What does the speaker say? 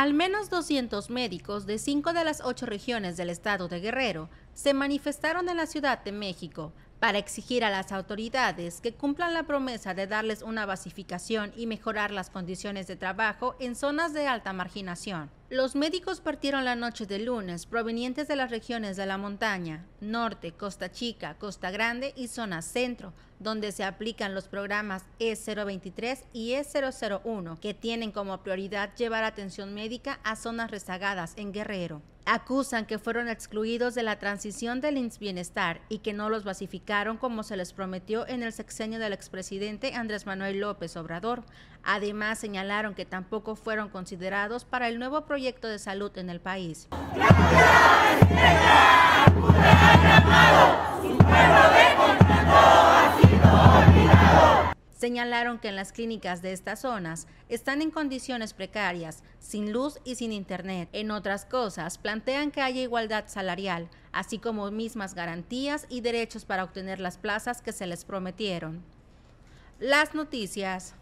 Al menos 200 médicos de cinco de las ocho regiones del estado de Guerrero se manifestaron en la Ciudad de México para exigir a las autoridades que cumplan la promesa de darles una basificación y mejorar las condiciones de trabajo en zonas de alta marginación. Los médicos partieron la noche de lunes provenientes de las regiones de la montaña, norte, Costa Chica, Costa Grande y zona centro, donde se aplican los programas E023 y E001, que tienen como prioridad llevar atención médica a zonas rezagadas en Guerrero acusan que fueron excluidos de la transición del INS Bienestar y que no los basificaron como se les prometió en el sexenio del expresidente Andrés Manuel López Obrador. Además, señalaron que tampoco fueron considerados para el nuevo proyecto de salud en el país. Señalaron que en las clínicas de estas zonas están en condiciones precarias, sin luz y sin internet. En otras cosas, plantean que haya igualdad salarial, así como mismas garantías y derechos para obtener las plazas que se les prometieron. Las noticias.